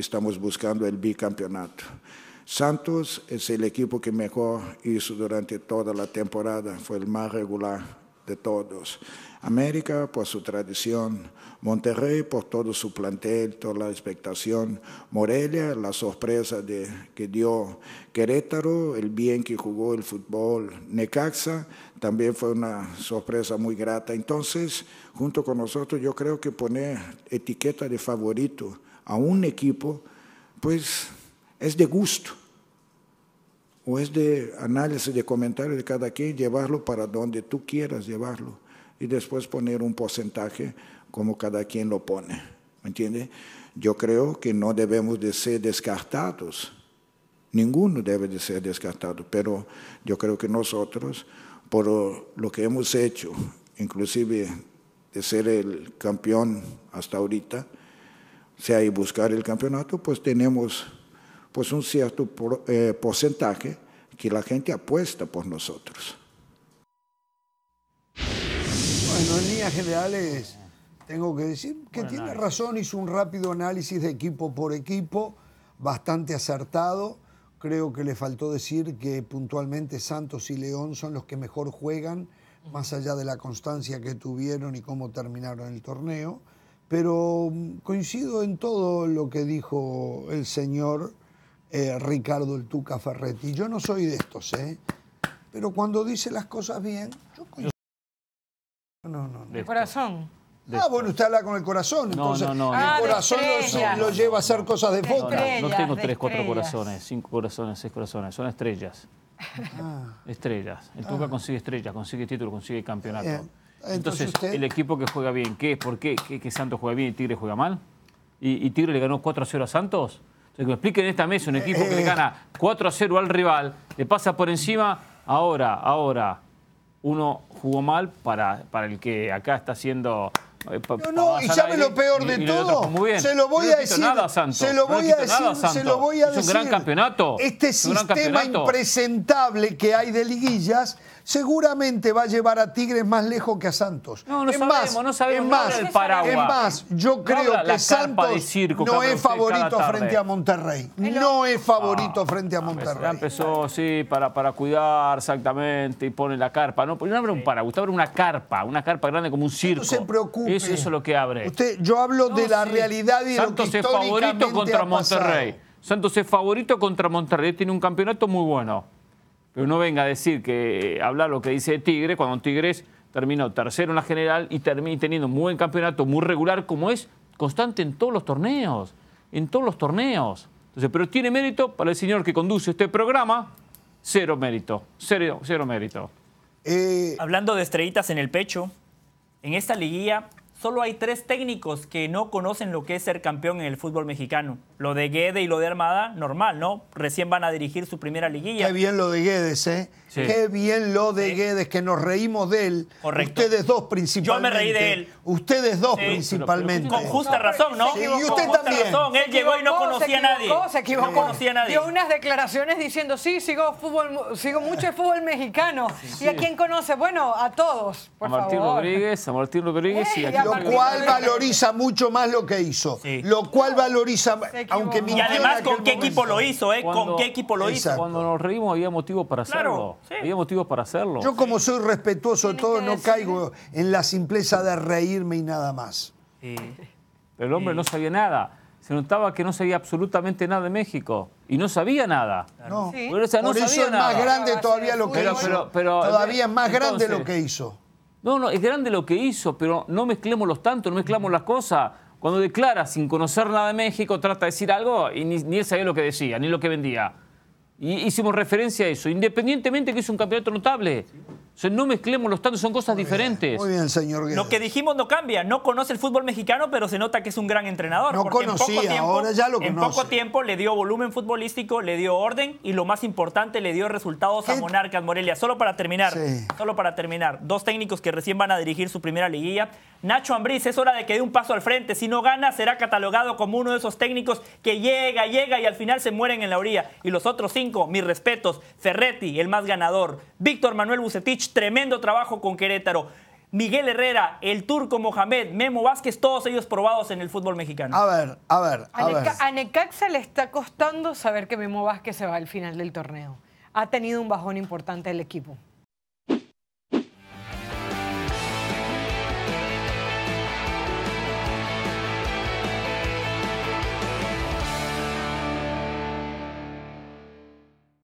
estamos buscando el bicampeonato. Santos es el equipo que mejor hizo durante toda la temporada, fue el más regular de todos. América por su tradición, Monterrey por todo su plantel, toda la expectación, Morelia la sorpresa de, que dio, Querétaro el bien que jugó el fútbol, Necaxa también fue una sorpresa muy grata. Entonces, junto con nosotros yo creo que poner etiqueta de favorito a un equipo, pues es de gusto o es de análisis, de comentarios de cada quien, llevarlo para donde tú quieras llevarlo y después poner un porcentaje como cada quien lo pone. ¿Me entiendes? Yo creo que no debemos de ser descartados. Ninguno debe de ser descartado, pero yo creo que nosotros, por lo que hemos hecho, inclusive de ser el campeón hasta ahorita, sea y buscar el campeonato, pues tenemos pues un cierto eh, porcentaje que la gente apuesta por nosotros. Bueno, en líneas generales tengo que decir que tiene razón, hizo un rápido análisis de equipo por equipo, bastante acertado. Creo que le faltó decir que puntualmente Santos y León son los que mejor juegan, más allá de la constancia que tuvieron y cómo terminaron el torneo pero mm, coincido en todo lo que dijo el señor eh, Ricardo el Tuca Ferretti. Yo no soy de estos, ¿eh? Pero cuando dice las cosas bien, yo coincido. No, no, De corazón. Ah, bueno, usted habla con el corazón, no, no, no, el ah, corazón lo, lleva a hacer cosas de foto. No, tengo tres, cuatro corazones, cinco corazones, seis corazones, son estrellas. Ah. Estrellas. El Tuca ah. consigue estrellas, consigue título, consigue campeonato. Entonces, el equipo que juega bien, ¿qué es? ¿Por qué? ¿Que, que Santos juega bien y Tigre juega mal? ¿Y, Tigre le ganó 4 a 0 a Santos? O sea, que me expliquen esta mesa, un eh, equipo que le eh. gana 4 a 0 al rival, le pasa por encima, ahora, ahora, uno jugó mal para, para el que acá está haciendo... Eh, no, no, y me lo peor de todo. se lo voy a decir. se lo voy a decir. se lo voy a es un gran campeonato. Este es sistema impresentable que hay de liguillas seguramente va a llevar a Tigres más lejos que a Santos. No, no sabemos, no sabemos. En más, paraguas. En más yo creo que Santos no es favorito ah, frente a ah, Monterrey. No es favorito frente a Monterrey. empezó, sí, para, para cuidar exactamente y pone la carpa. No, pues no abre un paraguas, usted una carpa, una carpa grande como un circo. no se preocupe. Eso, es lo que abre. Usted, yo hablo de la realidad y Santos de lo que es favorito contra Monterrey. Santos es favorito contra Monterrey. Tiene un campeonato muy bueno. Pero no venga a decir que eh, hablar lo que dice Tigre cuando Tigres terminó tercero en la general y termina teniendo un buen campeonato, muy regular, como es constante en todos los torneos. En todos los torneos. Entonces, pero tiene mérito para el señor que conduce este programa, cero mérito. Cero, cero mérito. Eh, Hablando de estrellitas en el pecho, en esta liguilla solo hay tres técnicos que no conocen lo que es ser campeón en el fútbol mexicano. Lo de Guede y lo de Armada, normal, ¿no? Recién van a dirigir su primera liguilla. Qué bien lo de Guedes, ¿eh? Qué bien lo de Guedes, que nos reímos de él. Ustedes dos principalmente. Yo me reí de él. Ustedes dos principalmente. Con justa razón, ¿no? y usted también. Él llegó y no conocía a nadie. Se equivocó. No conocía a nadie. Dio unas declaraciones diciendo, sí, sigo, fútbol, sigo mucho el fútbol mexicano. ¿Y a quién conoce? Bueno, a todos, por a Martín Rodríguez, a Martín Rodríguez y a lo cual valoriza mucho más lo que hizo. Lo cual valoriza, aunque Y además, ¿con qué equipo lo hizo? Eh? ¿Con qué equipo lo hizo? Cuando nos reímos había motivos para hacerlo. Había motivos para hacerlo. Yo como soy respetuoso de todo, no caigo ¿eh? en la simpleza de reírme y nada más. Pero el hombre no sabía nada. Se notaba que no sabía absolutamente nada de México. Y no sabía nada. No. Por eso es más grande todavía lo que hizo. todavía es más grande lo que hizo. No, no, es grande lo que hizo, pero no mezclemos los tantos, no mezclamos las cosas. Cuando declara sin conocer nada de México, trata de decir algo y ni, ni él sabía lo que decía, ni lo que vendía. Y hicimos referencia a eso, independientemente que hizo un campeonato notable no mezclemos los tantos, son cosas diferentes. muy bien, señor Guedes. Lo que dijimos no cambia. No conoce el fútbol mexicano, pero se nota que es un gran entrenador. No conocía, en ahora ya lo En poco tiempo le dio volumen futbolístico, le dio orden y lo más importante, le dio resultados a Monarcas Morelia. Solo para terminar, solo para terminar, dos técnicos que recién van a dirigir su primera liguilla. Nacho Ambriz, es hora de que dé un paso al frente. Si no gana, será catalogado como uno de esos técnicos que llega, llega y al final se mueren en la orilla. Y los otros cinco, mis respetos, Ferretti, el más ganador, Víctor Manuel Bucetich, tremendo trabajo con Querétaro. Miguel Herrera, el turco Mohamed, Memo Vázquez, todos ellos probados en el fútbol mexicano. A ver, a ver. A, a Necaxa le está costando saber que Memo Vázquez se va al final del torneo. Ha tenido un bajón importante el equipo.